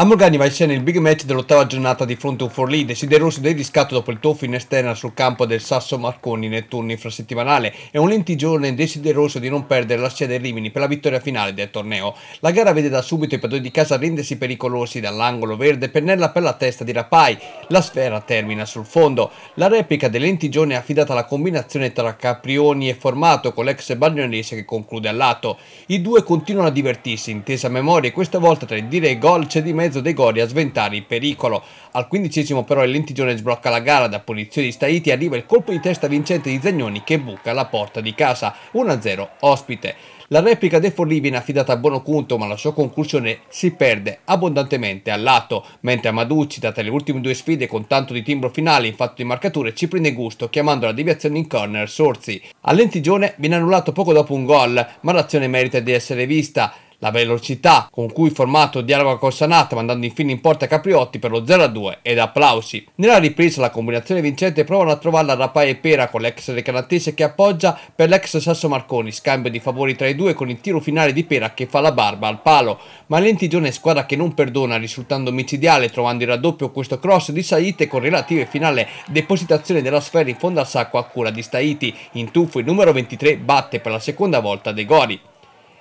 A Morgani va in scena il big match dell'ottava giornata di fronte a un Forlì, desideroso del riscatto dopo il toffo in esterna sul campo del Sasso Marconi nel turno infrasettimanale e un lentigiorno desideroso di non perdere la scia del Rimini per la vittoria finale del torneo. La gara vede da subito i padroni di casa rendersi pericolosi dall'angolo verde pennella per la testa di Rapai, la sfera termina sul fondo. La replica del lentigiorno è affidata alla combinazione tra Caprioni e Formato con l'ex bagnonese che conclude a lato. I due continuano a divertirsi intesa a memoria e questa volta tra il dire e il gol c'è di mezzo mezzo dei gori a sventare il pericolo. Al quindicesimo però il lentigione sblocca la gara da punizione di Staiti arriva il colpo di testa vincente di Zagnoni che buca la porta di casa, 1-0 ospite. La replica De Forlì viene affidata a Conto, ma la sua conclusione si perde abbondantemente al lato, mentre Amaducci, date le ultime due sfide con tanto di timbro finale in fatto di marcature, ci prende gusto chiamando la deviazione in corner Sorzi. All'entigione viene annullato poco dopo un gol, ma l'azione merita di essere vista. La velocità con cui il formato dialoga con Sanata mandando infine in porta Capriotti per lo 0-2 ed applausi. Nella ripresa la combinazione vincente provano a trovarla Rapà e Pera con l'ex recanatese che appoggia per l'ex Sasso Marconi, scambio di favori tra i due con il tiro finale di Pera che fa la barba al palo, ma l'entigione squadra che non perdona risultando micidiale trovando il raddoppio questo cross di Saite con relativa e finale depositazione della sfera in fondo al sacco a cura di Staiti. In tuffo il numero 23 batte per la seconda volta De Gori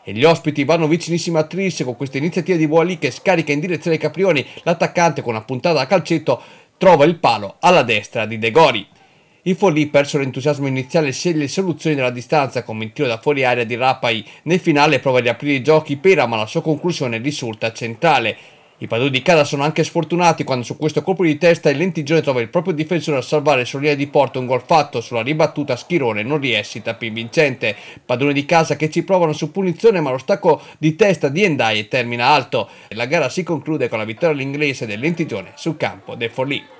e gli ospiti vanno vicinissimi a Tris con questa iniziativa di Boalì che scarica in direzione ai Caprioni l'attaccante con una puntata a calcetto trova il palo alla destra di De Gori. I Folli persero l'entusiasmo iniziale e sceglie soluzioni della distanza con un tiro da fuori aria di Rapai. Nel finale prova di aprire i giochi Pera ma la sua conclusione risulta centrale. I padroni di casa sono anche sfortunati quando su questo colpo di testa il lentigione trova il proprio difensore a salvare Solia di Porto un gol fatto sulla ribattuta Schirone non riescita più vincente. Padroni di casa che ci provano su punizione ma lo stacco di testa di Endai termina alto. e La gara si conclude con la vittoria all'inglese del lentigione sul campo del Forlì.